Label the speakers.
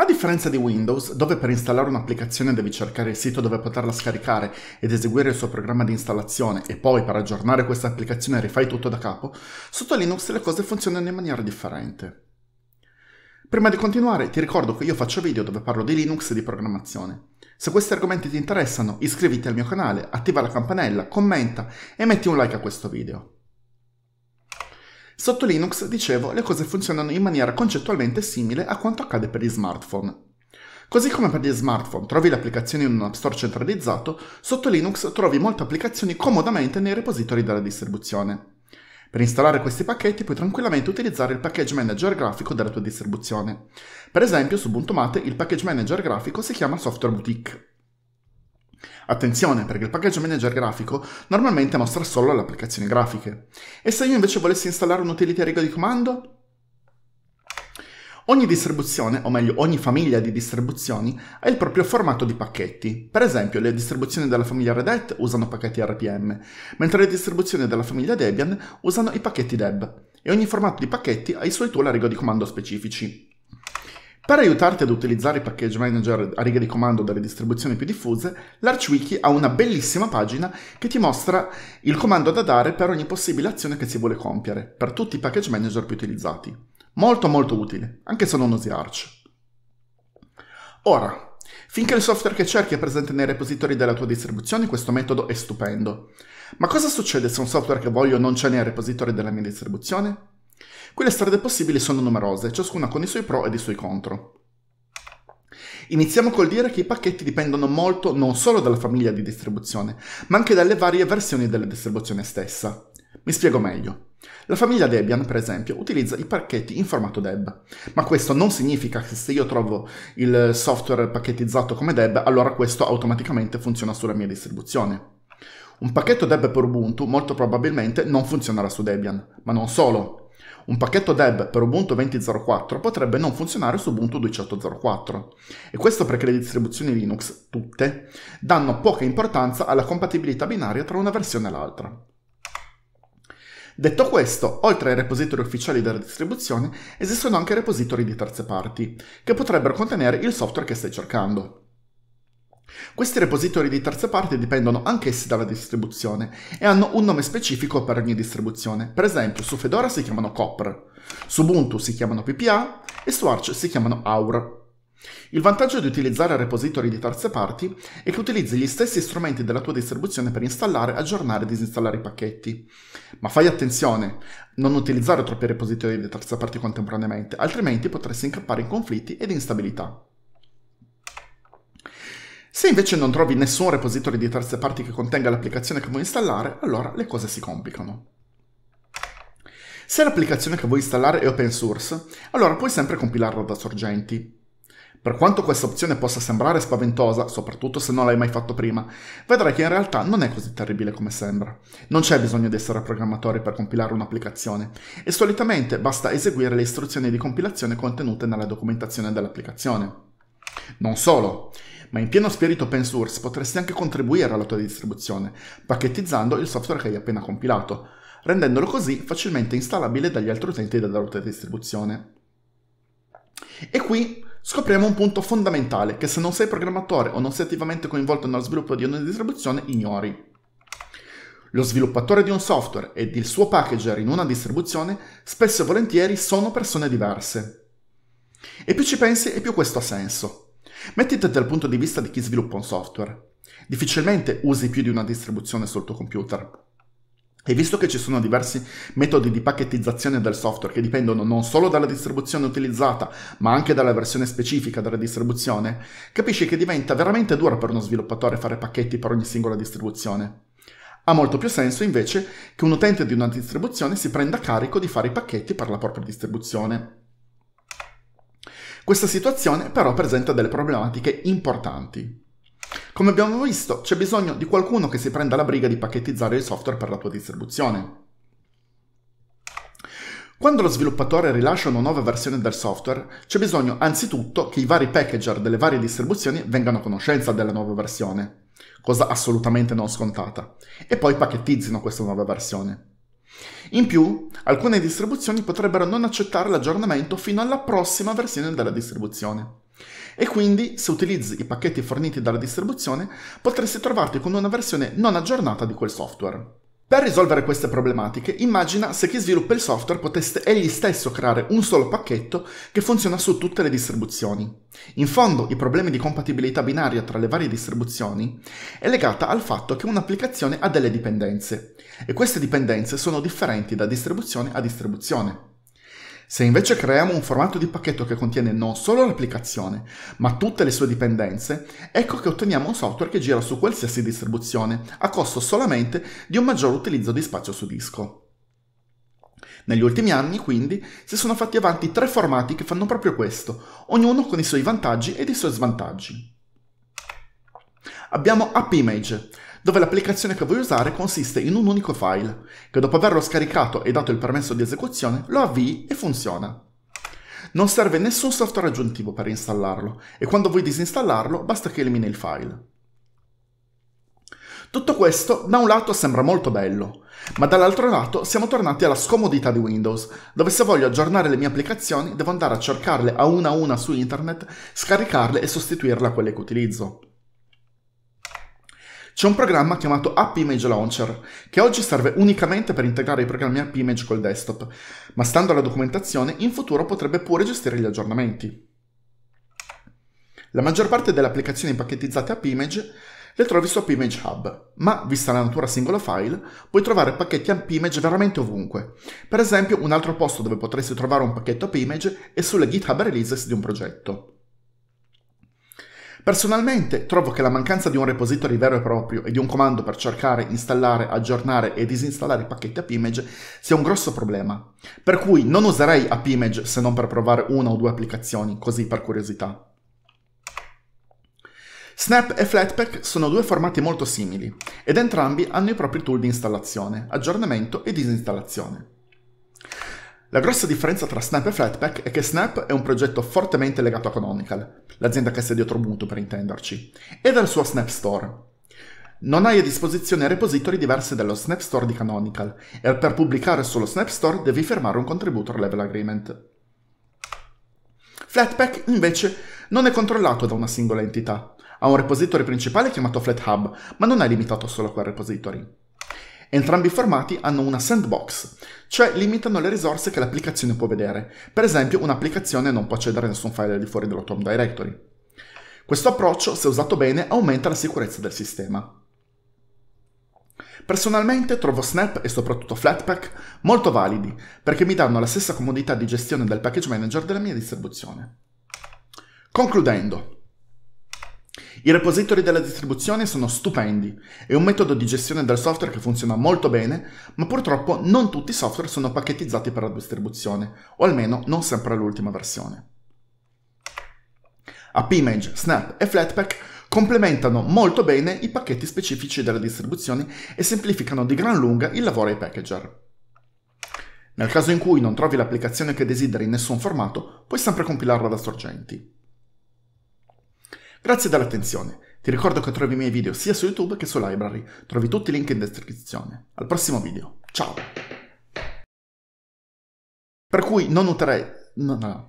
Speaker 1: A differenza di Windows, dove per installare un'applicazione devi cercare il sito dove poterla scaricare ed eseguire il suo programma di installazione e poi per aggiornare questa applicazione rifai tutto da capo, sotto Linux le cose funzionano in maniera differente. Prima di continuare ti ricordo che io faccio video dove parlo di Linux e di programmazione. Se questi argomenti ti interessano iscriviti al mio canale, attiva la campanella, commenta e metti un like a questo video. Sotto Linux, dicevo, le cose funzionano in maniera concettualmente simile a quanto accade per gli smartphone. Così come per gli smartphone trovi le applicazioni in un App Store centralizzato, sotto Linux trovi molte applicazioni comodamente nei repository della distribuzione. Per installare questi pacchetti puoi tranquillamente utilizzare il package manager grafico della tua distribuzione. Per esempio su Ubuntu Mate il package manager grafico si chiama Software Boutique. Attenzione perché il package manager grafico normalmente mostra solo le applicazioni grafiche. E se io invece volessi installare un'utilità a riga di comando? Ogni distribuzione, o meglio ogni famiglia di distribuzioni, ha il proprio formato di pacchetti. Per esempio le distribuzioni della famiglia Red Hat usano pacchetti RPM, mentre le distribuzioni della famiglia Debian usano i pacchetti Deb, e ogni formato di pacchetti ha i suoi tool a riga di comando specifici. Per aiutarti ad utilizzare i package manager a riga di comando delle distribuzioni più diffuse, l'ArchWiki ha una bellissima pagina che ti mostra il comando da dare per ogni possibile azione che si vuole compiere, per tutti i package manager più utilizzati. Molto molto utile, anche se non usi Arch. Ora, finché il software che cerchi è presente nei repository della tua distribuzione, questo metodo è stupendo. Ma cosa succede se un software che voglio non c'è nei repository della mia distribuzione? Quelle strade possibili sono numerose, ciascuna con i suoi pro e i suoi contro. Iniziamo col dire che i pacchetti dipendono molto non solo dalla famiglia di distribuzione, ma anche dalle varie versioni della distribuzione stessa. Mi spiego meglio. La famiglia Debian, per esempio, utilizza i pacchetti in formato deb, ma questo non significa che se io trovo il software pacchettizzato come deb, allora questo automaticamente funziona sulla mia distribuzione. Un pacchetto deb per Ubuntu molto probabilmente non funzionerà su Debian, ma non solo. Un pacchetto deb per Ubuntu 20.04 potrebbe non funzionare su Ubuntu 18.04 e questo perché le distribuzioni Linux, tutte, danno poca importanza alla compatibilità binaria tra una versione e l'altra. Detto questo, oltre ai repository ufficiali della distribuzione, esistono anche repository di terze parti, che potrebbero contenere il software che stai cercando. Questi repository di terze parti dipendono anch'essi dalla distribuzione e hanno un nome specifico per ogni distribuzione. Per esempio, su Fedora si chiamano Copper, su Ubuntu si chiamano PPA e su Arch si chiamano Aur. Il vantaggio di utilizzare repository di terze parti è che utilizzi gli stessi strumenti della tua distribuzione per installare, aggiornare e disinstallare i pacchetti. Ma fai attenzione, non utilizzare troppi repository di terze parti contemporaneamente, altrimenti potresti incappare in conflitti ed instabilità. Se invece non trovi nessun repository di terze parti che contenga l'applicazione che vuoi installare, allora le cose si complicano. Se l'applicazione che vuoi installare è open source, allora puoi sempre compilarla da sorgenti. Per quanto questa opzione possa sembrare spaventosa, soprattutto se non l'hai mai fatto prima, vedrai che in realtà non è così terribile come sembra. Non c'è bisogno di essere programmatori per compilare un'applicazione e solitamente basta eseguire le istruzioni di compilazione contenute nella documentazione dell'applicazione. Non solo, ma in pieno spirito open source potresti anche contribuire alla tua distribuzione, pacchettizzando il software che hai appena compilato, rendendolo così facilmente installabile dagli altri utenti della tua distribuzione. E qui scopriamo un punto fondamentale che se non sei programmatore o non sei attivamente coinvolto nello sviluppo di una distribuzione ignori. Lo sviluppatore di un software ed il suo packager in una distribuzione spesso e volentieri sono persone diverse. E più ci pensi e più questo ha senso. Mettiti dal punto di vista di chi sviluppa un software. Difficilmente usi più di una distribuzione sul tuo computer. E visto che ci sono diversi metodi di pacchettizzazione del software che dipendono non solo dalla distribuzione utilizzata, ma anche dalla versione specifica della distribuzione, capisci che diventa veramente dura per uno sviluppatore fare pacchetti per ogni singola distribuzione. Ha molto più senso invece che un utente di una distribuzione si prenda carico di fare i pacchetti per la propria distribuzione, questa situazione però presenta delle problematiche importanti. Come abbiamo visto, c'è bisogno di qualcuno che si prenda la briga di pacchettizzare il software per la tua distribuzione. Quando lo sviluppatore rilascia una nuova versione del software, c'è bisogno anzitutto che i vari packager delle varie distribuzioni vengano a conoscenza della nuova versione, cosa assolutamente non scontata, e poi pacchettizzino questa nuova versione. In più, alcune distribuzioni potrebbero non accettare l'aggiornamento fino alla prossima versione della distribuzione. E quindi, se utilizzi i pacchetti forniti dalla distribuzione, potresti trovarti con una versione non aggiornata di quel software. Per risolvere queste problematiche, immagina se chi sviluppa il software potesse egli stesso creare un solo pacchetto che funziona su tutte le distribuzioni. In fondo, i problemi di compatibilità binaria tra le varie distribuzioni è legata al fatto che un'applicazione ha delle dipendenze, e queste dipendenze sono differenti da distribuzione a distribuzione. Se invece creiamo un formato di pacchetto che contiene non solo l'applicazione, ma tutte le sue dipendenze, ecco che otteniamo un software che gira su qualsiasi distribuzione, a costo solamente di un maggior utilizzo di spazio su disco. Negli ultimi anni, quindi, si sono fatti avanti tre formati che fanno proprio questo, ognuno con i suoi vantaggi ed i suoi svantaggi. Abbiamo App Image, dove l'applicazione che vuoi usare consiste in un unico file, che dopo averlo scaricato e dato il permesso di esecuzione lo avvii e funziona. Non serve nessun software aggiuntivo per installarlo e quando vuoi disinstallarlo basta che elimini il file. Tutto questo da un lato sembra molto bello, ma dall'altro lato siamo tornati alla scomodità di Windows, dove se voglio aggiornare le mie applicazioni devo andare a cercarle a una a una su internet, scaricarle e sostituirle a quelle che utilizzo. C'è un programma chiamato App Image Launcher, che oggi serve unicamente per integrare i programmi App Image col desktop, ma stando alla documentazione in futuro potrebbe pure gestire gli aggiornamenti. La maggior parte delle applicazioni pacchettizzate App Image le trovi su App Image Hub, ma vista la natura singolo file, puoi trovare pacchetti App Image veramente ovunque. Per esempio, un altro posto dove potresti trovare un pacchetto App Image è sulle GitHub Releases di un progetto. Personalmente trovo che la mancanza di un repository vero e proprio e di un comando per cercare, installare, aggiornare e disinstallare i pacchetti AppImage sia un grosso problema, per cui non userei AppImage se non per provare una o due applicazioni, così per curiosità. Snap e Flatpak sono due formati molto simili ed entrambi hanno i propri tool di installazione, aggiornamento e disinstallazione. La grossa differenza tra Snap e Flatpak è che Snap è un progetto fortemente legato a Canonical, l'azienda che sta dietro Ubuntu per intenderci, e dal suo Snap Store. Non hai a disposizione repository diversi dallo Snap Store di Canonical, e per pubblicare sullo Snap Store devi firmare un contributor level agreement. Flatpak invece non è controllato da una singola entità. Ha un repository principale chiamato FlatHub, ma non è limitato solo a quel repository. Entrambi i formati hanno una sandbox, cioè limitano le risorse che l'applicazione può vedere. Per esempio, un'applicazione non può accedere a nessun file al di fuori dello Tom Directory. Questo approccio, se usato bene, aumenta la sicurezza del sistema. Personalmente trovo Snap e soprattutto Flatpak molto validi perché mi danno la stessa comodità di gestione del package manager della mia distribuzione. Concludendo, i repository della distribuzione sono stupendi, è un metodo di gestione del software che funziona molto bene, ma purtroppo non tutti i software sono pacchettizzati per la distribuzione, o almeno non sempre l'ultima versione. Appimage, Snap e Flatpak complementano molto bene i pacchetti specifici della distribuzione e semplificano di gran lunga il lavoro ai packager. Nel caso in cui non trovi l'applicazione che desideri in nessun formato, puoi sempre compilarla da sorgenti. Grazie dell'attenzione. Ti ricordo che trovi i miei video sia su YouTube che su Library. Trovi tutti i link in descrizione. Al prossimo video. Ciao! Per cui non uterei... No, no.